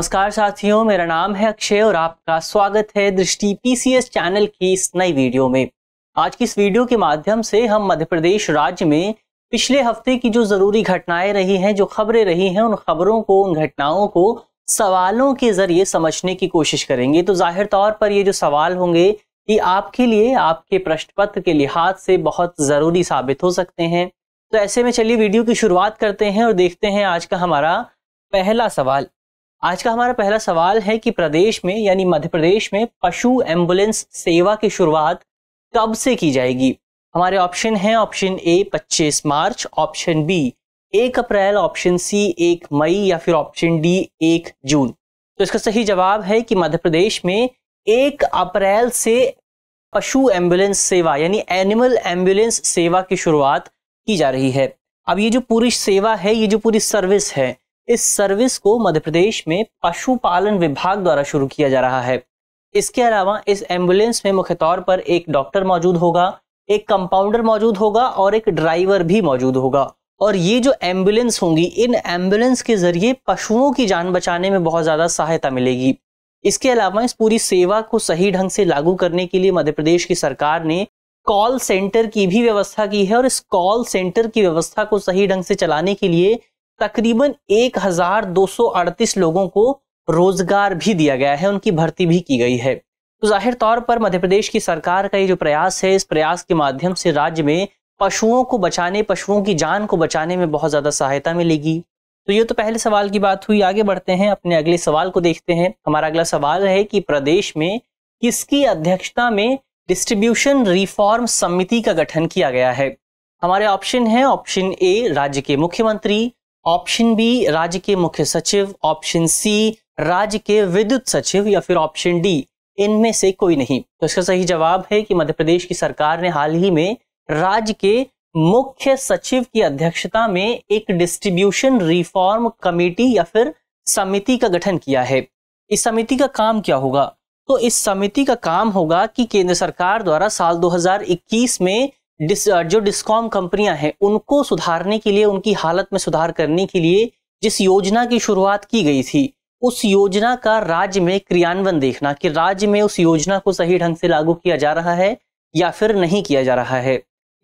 नमस्कार साथियों मेरा नाम है अक्षय और आपका स्वागत है दृष्टि पीसीएस चैनल की इस नई वीडियो में आज की इस वीडियो के माध्यम से हम मध्य प्रदेश राज्य में पिछले हफ्ते की जो जरूरी घटनाएं रही हैं जो खबरें रही हैं उन खबरों को उन घटनाओं को सवालों के जरिए समझने की कोशिश करेंगे तो जाहिर तौर पर ये जो सवाल होंगे ये आपके लिए आपके प्रश्न पत्र के लिहाज से बहुत ज़रूरी साबित हो सकते हैं तो ऐसे में चलिए वीडियो की शुरुआत करते हैं और देखते हैं आज का हमारा पहला सवाल आज का हमारा पहला सवाल है कि प्रदेश में यानी मध्य प्रदेश में पशु एम्बुलेंस सेवा की शुरुआत कब से की जाएगी हमारे ऑप्शन हैं ऑप्शन ए 25 मार्च ऑप्शन बी एक अप्रैल ऑप्शन सी एक मई या फिर ऑप्शन डी एक जून तो इसका सही जवाब है कि मध्य प्रदेश में एक अप्रैल से पशु एम्बुलेंस सेवा यानी एनिमल एम्बुलेंस सेवा की शुरुआत की जा रही है अब ये जो पूरी सेवा है ये जो पूरी सर्विस है इस सर्विस को मध्य प्रदेश में पशुपालन विभाग द्वारा शुरू किया जा रहा है इसके अलावा इस एम्बुलेंस में मुख्य तौर पर एक डॉक्टर मौजूद होगा एक कंपाउंडर मौजूद होगा और एक ड्राइवर भी मौजूद होगा और ये जो एम्बुलेंस होंगी इन एम्बुलेंस के जरिए पशुओं की जान बचाने में बहुत ज़्यादा सहायता मिलेगी इसके अलावा इस पूरी सेवा को सही ढंग से लागू करने के लिए मध्य प्रदेश की सरकार ने कॉल सेंटर की भी व्यवस्था की है और इस कॉल सेंटर की व्यवस्था को सही ढंग से चलाने के लिए तकरीबन 1238 लोगों को रोजगार भी दिया गया है उनकी भर्ती भी की गई है तो जाहिर तौर पर मध्य प्रदेश की सरकार का ये जो प्रयास है इस प्रयास के माध्यम से राज्य में पशुओं को बचाने पशुओं की जान को बचाने में बहुत ज़्यादा सहायता मिलेगी तो ये तो पहले सवाल की बात हुई आगे बढ़ते हैं अपने अगले सवाल को देखते हैं हमारा अगला सवाल है कि प्रदेश में किसकी अध्यक्षता में डिस्ट्रीब्यूशन रिफॉर्म समिति का गठन किया गया है हमारे ऑप्शन है ऑप्शन ए राज्य के मुख्यमंत्री ऑप्शन बी राज्य के मुख्य सचिव ऑप्शन सी राज्य के विद्युत सचिव या फिर ऑप्शन डी इनमें से कोई नहीं तो इसका सही जवाब है कि मध्य प्रदेश की सरकार ने हाल ही में राज्य के मुख्य सचिव की अध्यक्षता में एक डिस्ट्रीब्यूशन रिफॉर्म कमेटी या फिर समिति का गठन किया है इस समिति का काम क्या होगा तो इस समिति का काम होगा कि केंद्र सरकार द्वारा साल 2021 में डिस, जो डिस्कॉम कंपनियां हैं उनको सुधारने के लिए उनकी हालत में सुधार करने के लिए जिस योजना की शुरुआत की गई थी उस योजना का राज्य में क्रियान्वयन देखना कि राज्य में उस योजना को सही ढंग से लागू किया जा रहा है या फिर नहीं किया जा रहा है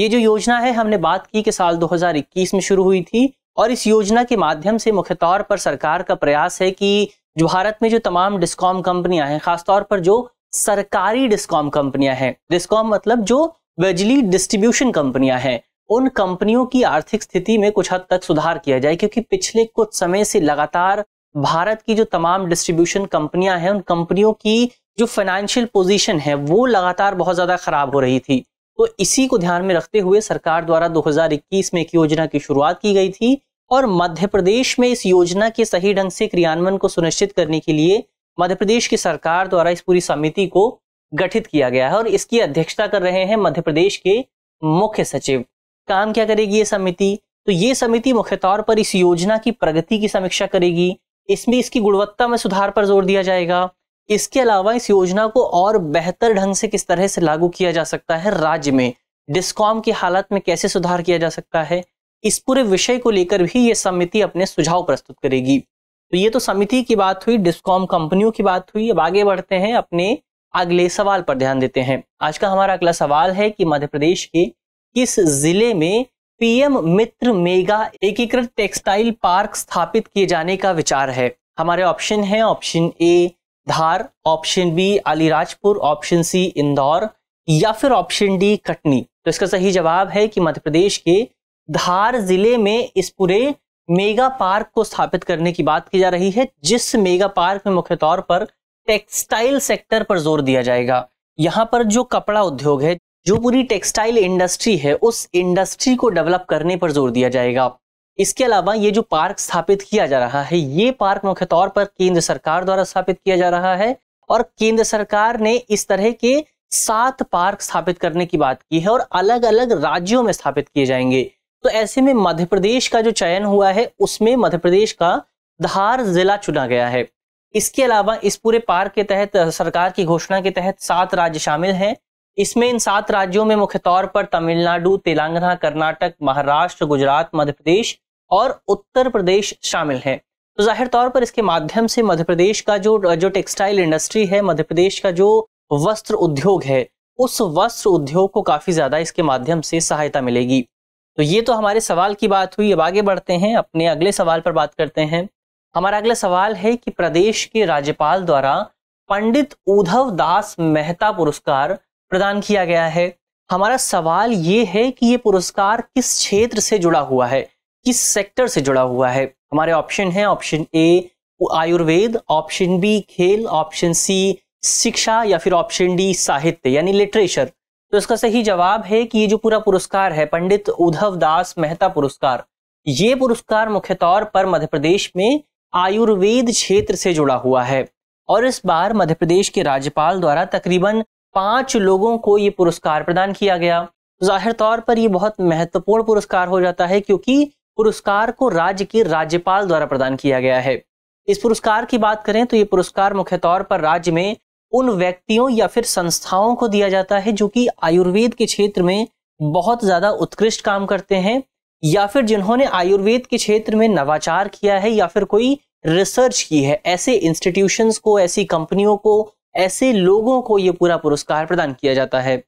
ये जो योजना है हमने बात की कि साल 2021 में शुरू हुई थी और इस योजना के माध्यम से मुख्य तौर पर सरकार का प्रयास है कि जो भारत में जो तमाम डिस्कॉम कंपनियां हैं खासतौर पर जो सरकारी डिस्कॉम कंपनियां हैं डिस्कॉम मतलब जो बिजली डिस्ट्रीब्यूशन कंपनियां हैं उन कंपनियों की आर्थिक स्थिति में कुछ हद तक सुधार किया जाए क्योंकि पिछले कुछ समय से लगातार भारत की जो तमाम डिस्ट्रीब्यूशन कंपनियां हैं उन कंपनियों की जो फाइनेंशियल पोजीशन है वो लगातार बहुत ज्यादा खराब हो रही थी तो इसी को ध्यान में रखते हुए सरकार द्वारा 2021 में एक योजना की शुरुआत की गई थी और मध्य प्रदेश में इस योजना के सही ढंग से क्रियान्वयन को सुनिश्चित करने के लिए मध्य प्रदेश की सरकार द्वारा इस पूरी समिति को गठित किया गया है और इसकी अध्यक्षता कर रहे हैं मध्य प्रदेश के मुख्य सचिव काम क्या करेगी ये समिति तो ये समिति मुख्य तौर पर इस योजना की प्रगति की समीक्षा करेगी इसमें इसकी गुणवत्ता में सुधार पर जोर दिया जाएगा इसके अलावा इस योजना को और बेहतर ढंग से किस तरह से लागू किया जा सकता है राज्य में डिस्कॉम की हालत में कैसे सुधार किया जा सकता है इस पूरे विषय को लेकर भी ये समिति अपने सुझाव प्रस्तुत करेगी तो ये तो समिति की बात हुई डिस्कॉम कंपनियों की बात हुई अब आगे बढ़ते हैं अपने अगले सवाल पर ध्यान देते हैं आज का हमारा अगला सवाल है कि मध्य प्रदेश के किस जिले में पीएम मित्र मेगा एकीकृत टेक्सटाइल पार्क स्थापित किए जाने का विचार है हमारे ऑप्शन है option A Dhar option B Alirajpur option C Indore या फिर ऑप्शन डी कटनी तो इसका सही जवाब है कि मध्य प्रदेश के धार जिले में इस पूरे मेगा पार्क को स्थापित करने की बात की जा रही है जिस मेगा पार्क में मुख्य तौर पर टेक्सटाइल सेक्टर पर जोर दिया जाएगा यहाँ पर जो कपड़ा उद्योग है जो पूरी टेक्सटाइल इंडस्ट्री है उस इंडस्ट्री को डेवलप करने पर जोर दिया जाएगा इसके अलावा ये जो पार्क स्थापित किया जा रहा है ये पार्क मुख्य तौर पर केंद्र सरकार द्वारा स्थापित किया जा रहा है और केंद्र सरकार ने इस तरह के सात पार्क स्थापित करने की बात की है और अलग अलग राज्यों में स्थापित किए जाएंगे तो ऐसे में मध्य प्रदेश का जो चयन हुआ है उसमें मध्य प्रदेश का धार जिला चुना गया है इसके अलावा इस पूरे पार्क के तहत सरकार की घोषणा के तहत सात राज्य शामिल हैं इसमें इन सात राज्यों में मुख्य तौर पर तमिलनाडु तेलंगाना कर्नाटक महाराष्ट्र गुजरात मध्य प्रदेश और उत्तर प्रदेश शामिल हैं तो जाहिर तौर पर इसके माध्यम से मध्य प्रदेश का जो जो टेक्सटाइल इंडस्ट्री है मध्य प्रदेश का जो वस्त्र उद्योग है उस वस्त्र उद्योग को काफी ज्यादा इसके माध्यम से सहायता मिलेगी तो ये तो हमारे सवाल की बात हुई अब आगे बढ़ते हैं अपने अगले सवाल पर बात करते हैं हमारा अगला सवाल है कि प्रदेश के राज्यपाल द्वारा पंडित उद्धव दास मेहता पुरस्कार प्रदान किया गया है हमारा सवाल ये है कि ये पुरस्कार किस क्षेत्र से जुड़ा हुआ है किस सेक्टर से जुड़ा हुआ है हमारे ऑप्शन है option A Ayurveda option B खेल ऑप्शन सी शिक्षा या फिर ऑप्शन डी साहित्य यानी लिटरेचर तो इसका सही जवाब है कि ये जो पूरा पुरस्कार है पंडित उद्धव दास मेहता पुरस्कार ये पुरस्कार मुख्य तौर पर मध्य प्रदेश में आयुर्वेद क्षेत्र से जुड़ा हुआ है और इस बार मध्य प्रदेश के राज्यपाल द्वारा तकरीबन पांच लोगों को ये पुरस्कार प्रदान किया गया जाहिर तौर पर यह बहुत महत्वपूर्ण पुरस्कार हो जाता है क्योंकि पुरस्कार को राज्य के राज्यपाल द्वारा प्रदान किया गया है इस पुरस्कार की बात करें तो ये पुरस्कार मुख्य तौर पर राज्य में उन व्यक्तियों या फिर संस्थाओं को दिया जाता है जो कि आयुर्वेद के क्षेत्र में बहुत ज्यादा उत्कृष्ट काम करते हैं या फिर जिन्होंने आयुर्वेद के क्षेत्र में नवाचार किया है या फिर कोई रिसर्च की है ऐसे इंस्टीट्यूशंस को ऐसी कंपनियों को ऐसे लोगों को ये पूरा पुरस्कार प्रदान किया जाता है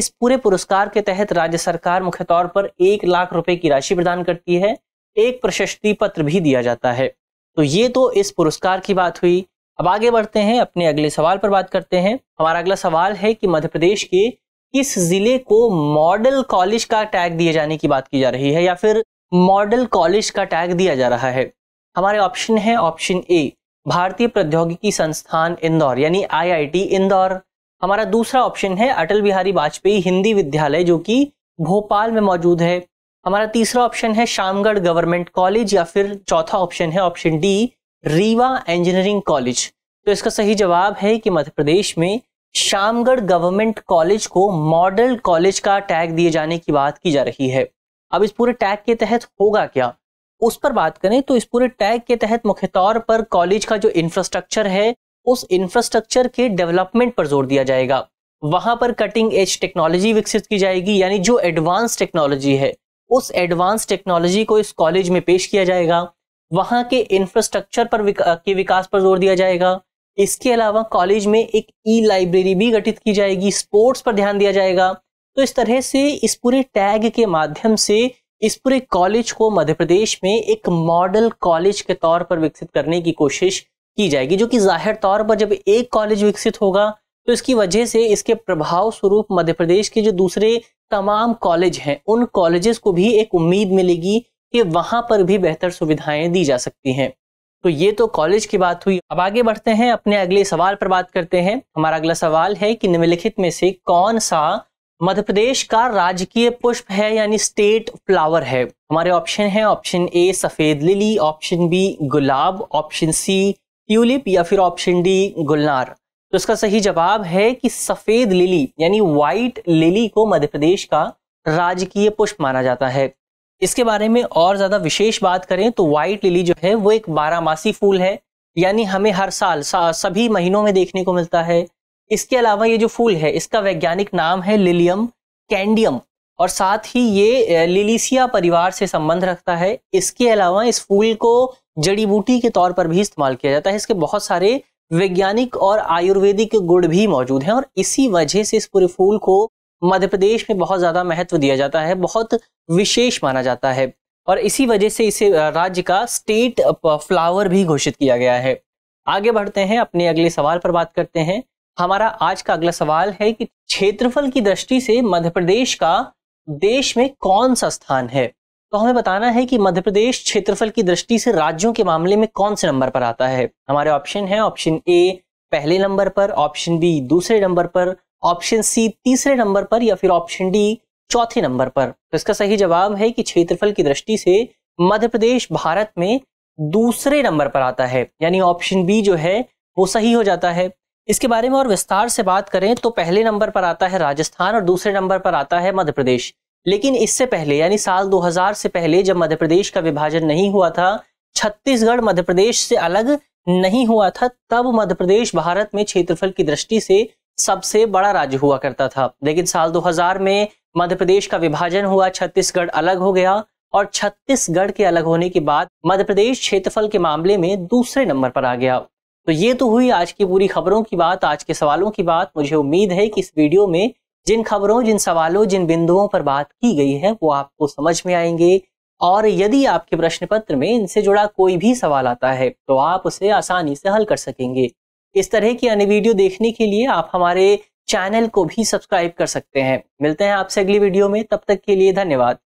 इस पूरे पुरस्कार के तहत राज्य सरकार मुख्य तौर पर एक लाख रुपए की राशि प्रदान करती है एक प्रशस्ति पत्र भी दिया जाता है तो ये तो इस पुरस्कार की बात हुई अब आगे बढ़ते हैं अपने अगले सवाल पर बात करते हैं हमारा अगला सवाल है कि मध्य प्रदेश के किस जिले को मॉडल कॉलेज का टैग दिए जाने की बात की जा रही है या फिर मॉडल कॉलेज का टैग दिया जा रहा है हमारे ऑप्शन है ऑप्शन ए भारतीय प्रौद्योगिकी संस्थान इंदौर यानी आईआईटी इंदौर हमारा दूसरा ऑप्शन है अटल बिहारी वाजपेयी हिंदी विद्यालय जो कि भोपाल में मौजूद है हमारा तीसरा ऑप्शन है शामगढ़ गवर्नमेंट कॉलेज या फिर चौथा ऑप्शन है option D Rewa engineering college तो इसका सही जवाब है कि मध्य प्रदेश में शामगढ़ गवर्नमेंट कॉलेज को मॉडल कॉलेज का टैग दिए जाने की बात की जा रही है अब इस पूरे टैग के तहत होगा क्या उस पर बात करें तो इस पूरे टैग के तहत मुख्य तौर पर कॉलेज का जो इंफ्रास्ट्रक्चर है उस इंफ्रास्ट्रक्चर के डेवलपमेंट पर जोर दिया जाएगा वहां पर कटिंग एज टेक्नोलॉजी विकसित की जाएगी यानी जो एडवांस टेक्नोलॉजी है उस एडवांस टेक्नोलॉजी को इस कॉलेज में पेश किया जाएगा वहां के इंफ्रास्ट्रक्चर पर विका, के विकास पर जोर दिया जाएगा इसके अलावा कॉलेज में एक ई लाइब्रेरी भी गठित की जाएगी स्पोर्ट्स पर ध्यान दिया जाएगा तो इस तरह से इस पूरे टैग के माध्यम से इस पूरे कॉलेज को मध्य प्रदेश में एक मॉडल कॉलेज के तौर पर विकसित करने की कोशिश की जाएगी जो कि जाहिर तौर पर जब एक कॉलेज विकसित होगा तो इसकी वजह से इसके प्रभाव स्वरूप मध्य प्रदेश के जो दूसरे तमाम कॉलेज हैं उन कॉलेजेस को भी एक उम्मीद मिलेगी कि वहाँ पर भी बेहतर सुविधाएं दी जा सकती हैं तो ये तो कॉलेज की बात हुई अब आगे बढ़ते हैं अपने अगले सवाल पर बात करते हैं हमारा अगला सवाल है कि निम्नलिखित में से कौन सा मध्य प्रदेश का राजकीय पुष्प है यानी स्टेट फ्लावर है हमारे ऑप्शन है ऑप्शन ए सफेद लिली ऑप्शन बी गुलाब ऑप्शन सी ट्यूलिप या फिर ऑप्शन डी गुलनार तो इसका सही जवाब है कि सफेद लिली यानी व्हाइट लिली को मध्य प्रदेश का राजकीय पुष्प माना जाता है इसके बारे में और ज़्यादा विशेष बात करें तो व्हाइट लिली जो है वो एक बारहमासी फूल है यानी हमें हर साल सा, सभी महीनों में देखने को मिलता है इसके अलावा ये जो फूल है इसका वैज्ञानिक नाम है लिलियम कैंडियम और साथ ही ये लिलिसिया परिवार से संबंध रखता है इसके अलावा इस फूल को जड़ी बूटी के तौर पर भी इस्तेमाल किया जाता है इसके बहुत सारे वैज्ञानिक और आयुर्वेदिक गुण भी मौजूद हैं और इसी वजह से इस पूरे फूल को मध्य प्रदेश में बहुत ज़्यादा महत्व दिया जाता है बहुत विशेष माना जाता है और इसी वजह से इसे राज्य का स्टेट फ्लावर भी घोषित किया गया है आगे बढ़ते हैं अपने अगले सवाल पर बात करते हैं हमारा आज का अगला सवाल है कि क्षेत्रफल की दृष्टि से मध्य प्रदेश का देश में कौन सा स्थान है तो हमें बताना है कि मध्य प्रदेश क्षेत्रफल की दृष्टि से राज्यों के मामले में कौन से नंबर पर आता है हमारे ऑप्शन है ऑप्शन ए पहले नंबर पर ऑप्शन बी दूसरे नंबर पर ऑप्शन सी तीसरे नंबर पर या फिर ऑप्शन डी चौथे नंबर पर तो इसका सही जवाब है कि क्षेत्रफल की दृष्टि से मध्य प्रदेश भारत में दूसरे नंबर पर आता है यानी ऑप्शन बी जो है वो सही हो जाता है इसके बारे में और विस्तार से बात करें तो पहले नंबर पर आता है राजस्थान और दूसरे नंबर पर आता है मध्य प्रदेश लेकिन इससे पहले यानी साल 2000 से पहले जब मध्य प्रदेश का विभाजन नहीं हुआ था छत्तीसगढ़ मध्य प्रदेश से अलग नहीं हुआ था तब मध्य प्रदेश भारत में क्षेत्रफल की दृष्टि से सबसे बड़ा राज्य हुआ करता था लेकिन साल 2000 में मध्य प्रदेश का विभाजन हुआ छत्तीसगढ़ अलग हो गया और छत्तीसगढ़ के अलग होने के बाद मध्य प्रदेश क्षेत्रफल के मामले में दूसरे नंबर पर आ गया तो ये तो हुई आज की पूरी खबरों की बात आज के सवालों की बात मुझे उम्मीद है कि इस वीडियो में जिन खबरों जिन सवालों जिन बिंदुओं पर बात की गई है वो आपको समझ में आएंगे और यदि आपके प्रश्न पत्र में इनसे जुड़ा कोई भी सवाल आता है तो आप उसे आसानी से हल कर सकेंगे इस तरह की अन्य वीडियो देखने के लिए आप हमारे चैनल को भी सब्सक्राइब कर सकते हैं मिलते हैं आपसे अगली वीडियो में तब तक के लिए धन्यवाद